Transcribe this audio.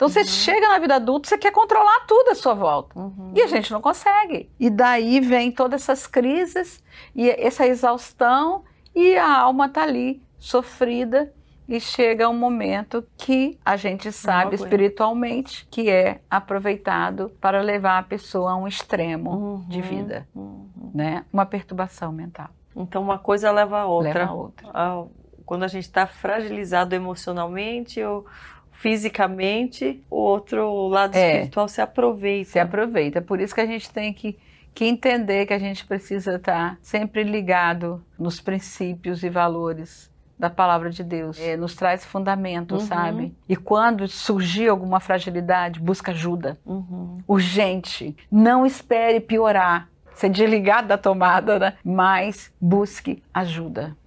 Então uhum. você chega na vida adulta, você quer controlar tudo à sua volta. Uhum. E a gente não consegue. E daí vem todas essas crises e essa exaustão e a alma está ali sofrida e chega um momento que a gente sabe espiritualmente que é aproveitado para levar a pessoa a um extremo uhum, de vida, uhum. né? Uma perturbação mental. Então uma coisa leva a outra. Leva a outra. Quando a gente está fragilizado emocionalmente ou fisicamente, o outro lado é, espiritual se aproveita. Se aproveita. É por isso que a gente tem que, que entender que a gente precisa estar sempre ligado nos princípios e valores da palavra de Deus. É, nos traz fundamento, uhum. sabe? E quando surgir alguma fragilidade, busca ajuda. Uhum. Urgente. Não espere piorar. Ser desligado da tomada, né? mas busque ajuda.